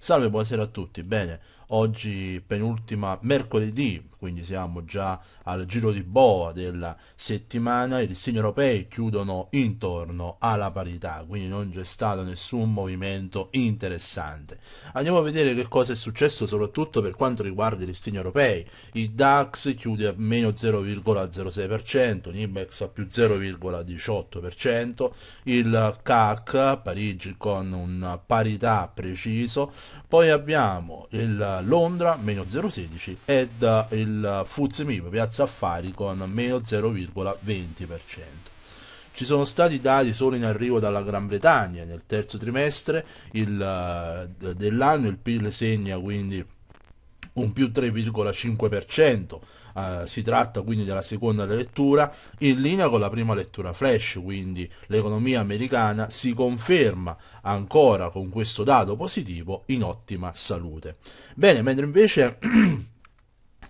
Salve, buonasera a tutti. Bene, oggi penultima mercoledì, quindi siamo già al giro di boa della settimana i segni europei chiudono intorno alla parità, quindi non c'è stato nessun movimento interessante. Andiamo a vedere che cosa è successo soprattutto per quanto riguarda i segni europei. Il DAX chiude a meno 0,06%, l'Index a più 0,18%, il CAC a Parigi con una parità preciso, poi abbiamo il Londra meno 0,16 ed il FTSE Piazza Affari con meno 0,20%. Ci sono stati dati solo in arrivo dalla Gran Bretagna, nel terzo trimestre il, eh, dell'anno il PIL segna quindi un più 3,5%. Uh, eh, si tratta quindi della seconda lettura in linea con la prima lettura flash, quindi l'economia americana si conferma ancora con questo dato positivo in ottima salute. Bene, mentre invece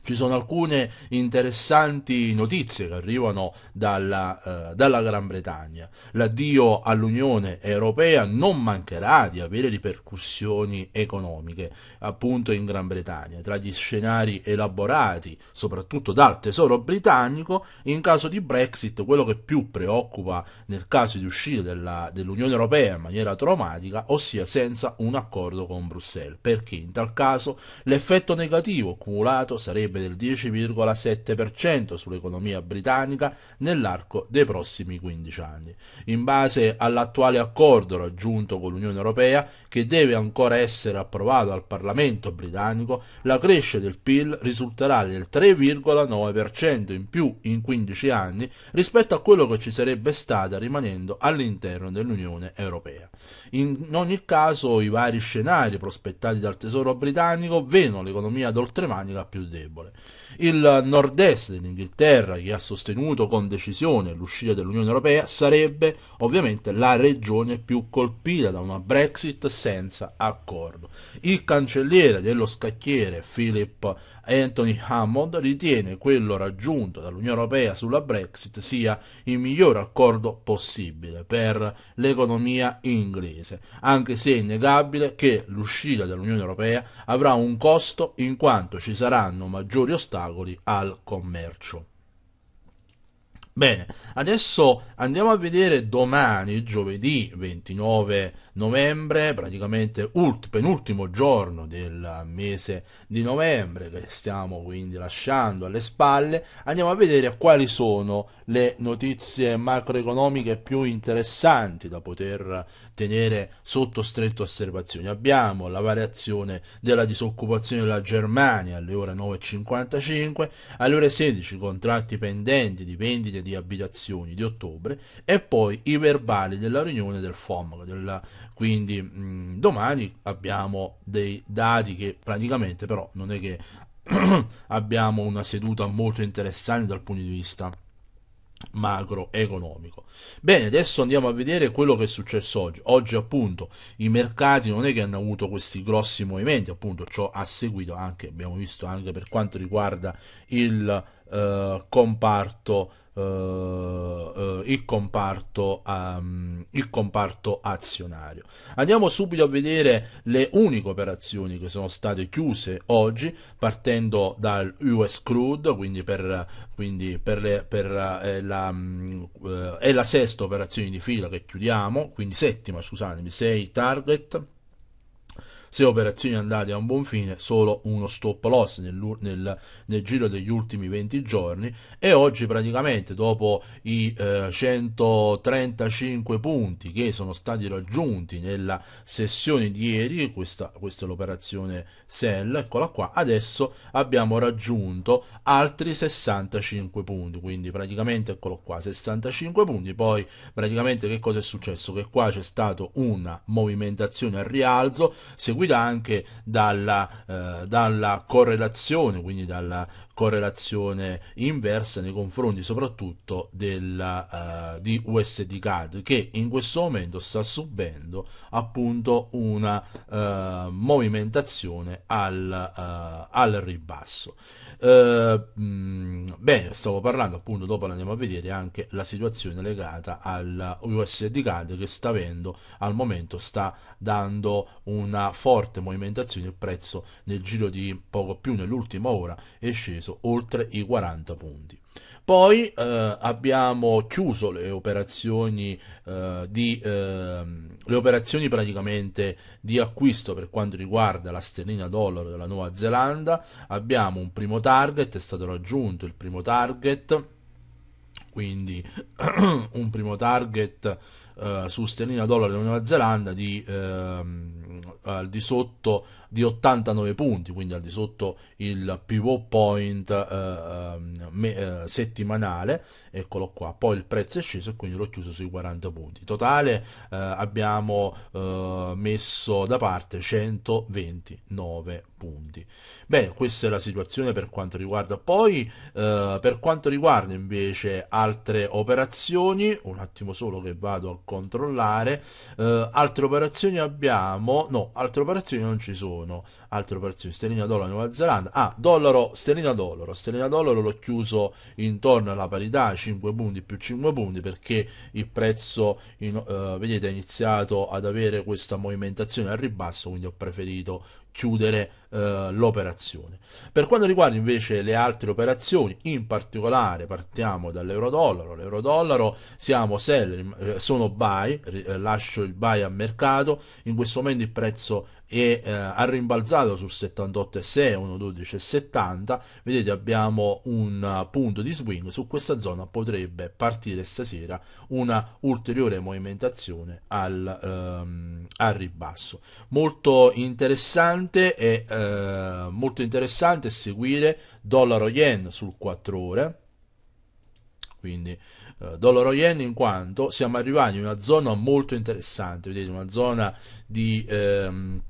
ci sono alcune interessanti notizie che arrivano dalla, eh, dalla Gran Bretagna. L'addio all'Unione Europea non mancherà di avere ripercussioni economiche appunto in Gran Bretagna. Tra gli scenari elaborati, soprattutto dal Tesoro britannico, in caso di Brexit, quello che più preoccupa nel caso di uscire della, dell'Unione Europea in maniera traumatica, ossia senza un accordo con Bruxelles, perché in tal caso l'effetto negativo accumulato sarebbe crescerebbe del 10,7% sull'economia britannica nell'arco dei prossimi 15 anni, in base all'attuale accordo raggiunto con l'Unione Europea che deve ancora essere approvato al Parlamento britannico, la crescita del PIL risulterà del 3,9% in più in 15 anni rispetto a quello che ci sarebbe stata rimanendo all'interno dell'Unione Europea. In ogni caso i vari scenari prospettati dal Tesoro britannico vedono l'economia d'oltremanica più debole debole. Il nord-est dell'Inghilterra, che ha sostenuto con decisione l'uscita dell'Unione Europea, sarebbe ovviamente la regione più colpita da una Brexit senza accordo. Il cancelliere dello scacchiere Philip Anthony Hammond ritiene quello raggiunto dall'Unione Europea sulla Brexit sia il miglior accordo possibile per l'economia inglese, anche se è innegabile che l'uscita dall'Unione Europea avrà un costo in quanto ci saranno maggiori ostacoli al commercio. Bene, adesso andiamo a vedere domani, giovedì 29 novembre, praticamente ult- penultimo giorno del mese di novembre che stiamo quindi lasciando alle spalle, andiamo a vedere quali sono le notizie macroeconomiche più interessanti da poter tenere sotto stretta osservazione. Abbiamo la variazione della disoccupazione della Germania alle ore 9.55, alle ore 16 contratti pendenti di vendite di abitazioni di ottobre e poi i verbali della riunione del FOM. Della, quindi mh, mm, domani abbiamo dei dati che praticamente però non è che abbiamo una seduta molto interessante dal punto di vista macroeconomico. Bene, adesso andiamo a vedere quello che è successo oggi. Oggi appunto i mercati non è che hanno avuto questi grossi movimenti, appunto ciò ha seguito anche, abbiamo visto anche per quanto riguarda il eh, comparto eh, eh, il comparto, um, il comparto azionario. Andiamo subito a vedere le uniche operazioni che sono state chiuse oggi, partendo dal US Crude, quindi per, quindi per, le, per eh, la, um, è la sesta operazione di fila che chiudiamo, quindi settima, scusatemi, 6 target se operazioni andate a un buon fine, solo uno stop loss nel, nel, nel giro degli ultimi 20 giorni e oggi praticamente dopo i eh, 135 punti che sono stati raggiunti nella sessione di ieri, questa, questa è l'operazione sell, eccola qua, adesso abbiamo raggiunto altri 65 punti, quindi praticamente eccolo qua, 65 punti, poi praticamente che cosa è successo? Che qua c'è stata una movimentazione al rialzo, seguita seguita anche dalla, eh, dalla correlazione, quindi dalla correlazione inversa nei confronti soprattutto della, uh, di USD CAD che in questo momento sta subendo appunto una uh, movimentazione al, uh, al ribasso. Mh, bene, stavo parlando appunto, dopo andiamo a vedere anche la situazione legata al USD CAD che sta avendo al momento, sta dando una forte movimentazione, il prezzo nel giro di poco più nell'ultima ora è sceso preso oltre i 40 punti. Poi eh, abbiamo chiuso le operazioni, eh, di, eh, le operazioni praticamente di, acquisto per quanto riguarda la sterlina dollaro della Nuova Zelanda, abbiamo un primo target, è stato raggiunto il primo target, quindi un primo target eh, su sterlina dollaro della Nuova Zelanda di, ehm, al di sotto di 89 punti, quindi al di sotto il pivot point eh, ehm, me, eh, settimanale, eccolo qua, poi il prezzo è sceso e quindi l'ho chiuso sui 40 punti. Totale eh, abbiamo eh, messo da parte 129 punti. Bene, questa è la situazione per quanto riguarda poi, eh, per quanto riguarda invece altre operazioni, un attimo solo che vado a controllare. Uh, altre operazioni abbiamo? No, altre operazioni non ci sono. Altre operazioni, sterlina dollaro Nuova Zelanda. Ah, dollaro, sterlina dollaro. Sterlina dollaro l'ho chiuso intorno alla parità, 5 punti più 5 punti, perché il prezzo, in, uh, vedete, ha iniziato ad avere questa movimentazione al ribasso, quindi ho preferito chiudere eh, l'operazione. Per quanto riguarda invece le altre operazioni, in particolare partiamo dall'euro-dollaro, l'euro-dollaro siamo sell, eh, sono buy, eh, lascio il buy a mercato, in questo momento il prezzo e eh, ha rimbalzato su 78,6 1,12,70 vedete abbiamo un eh, punto di swing su questa zona potrebbe partire stasera una ulteriore movimentazione al, ehm, al ribasso molto interessante è, eh, molto interessante seguire dollaro yen sul 4 ore quindi eh, dollaro yen in quanto siamo arrivati in una zona molto interessante vedete una zona di ehm,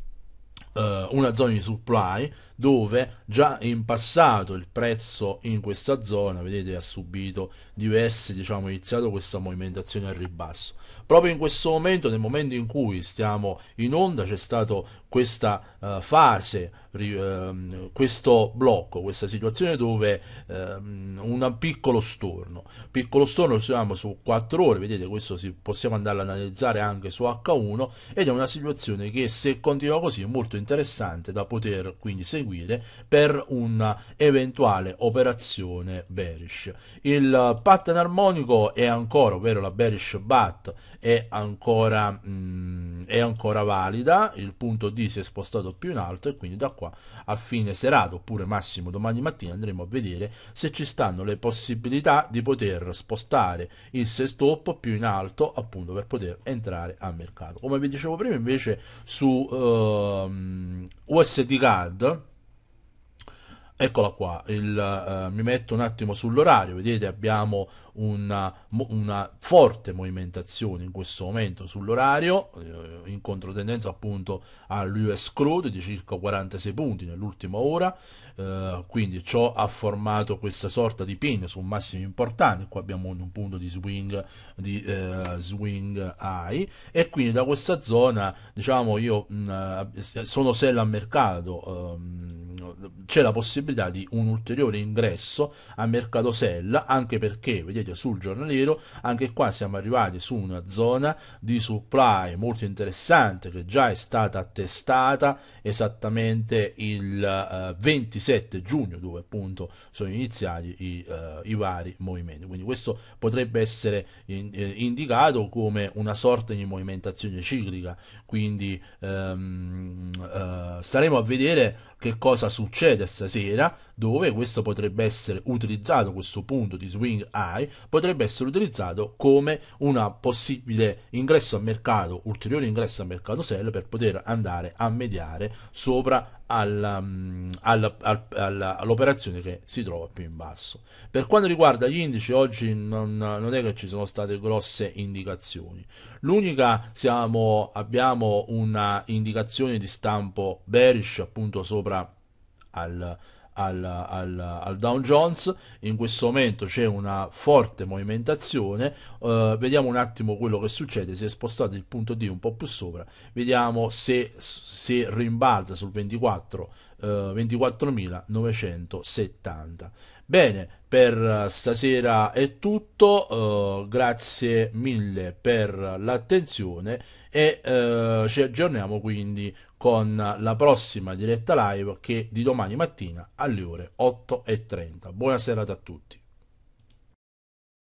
eh, una zona di supply dove già in passato il prezzo in questa zona, vedete, ha subito diversi, diciamo, iniziato questa movimentazione al ribasso proprio in questo momento, nel momento in cui stiamo in onda, c'è stata questa uh, fase, ri, uh, questo blocco, questa situazione dove uh, ehm, un piccolo storno, piccolo storno siamo su 4 ore, vedete questo si, possiamo andare ad analizzare anche su H1 ed è una situazione che se continua così è molto interessante da poter quindi seguire per un'eventuale operazione bearish. Il pattern armonico è ancora, ovvero la bearish bat è ancora, mh, mm, è ancora valida, il punto D si è spostato più in alto e quindi da qua a fine serata oppure massimo domani mattina andremo a vedere se ci stanno le possibilità di poter spostare il sestoppo più in alto appunto per poter entrare a mercato. Come vi dicevo prima invece su uh, ehm, USD CAD Eccola qua, il, uh, mi metto un attimo sull'orario, vedete abbiamo una, una, forte movimentazione in questo momento sull'orario, eh, in controtendenza appunto all'US crude di circa 46 punti nell'ultima ora, eh, quindi ciò ha formato questa sorta di pin su un massimo importante, qua abbiamo un, un punto di swing, di, eh, swing high e quindi da questa zona diciamo io mh, mm, eh, sono sell a mercato, ehm, c'è la possibilità di un ulteriore ingresso a Mercatosella, anche perché, vedete sul giornaliero, anche qua siamo arrivati su una zona di supply molto interessante che già è stata attestata esattamente il uh, eh, 27 giugno, dove appunto sono iniziati i, uh, i vari movimenti. Quindi questo potrebbe essere in, eh, indicato come una sorta di movimentazione ciclica, quindi um, uh, staremo a vedere che cosa succede stasera, dove questo potrebbe essere utilizzato, questo punto di swing high, potrebbe essere utilizzato come un possibile ingresso a mercato, ulteriore ingresso a mercato sell per poter andare a mediare sopra alla, um, alla, alla, all'operazione che si trova più in basso. Per quanto riguarda gli indici, oggi non, non è che ci sono state grosse indicazioni. L'unica siamo, abbiamo una indicazione di stampo bearish appunto sopra al, al, al, al Dow Jones, in questo momento c'è una forte movimentazione, uh, vediamo un attimo quello che succede, si è spostato il punto D un po' più sopra, vediamo se, se rimbalza sul 24 24.970. Eh, Bene, per eh, stasera è tutto, eh, grazie mille per l'attenzione e eh, ci aggiorniamo quindi con la prossima diretta live che di domani mattina alle ore 8.30. Buona serata a tutti.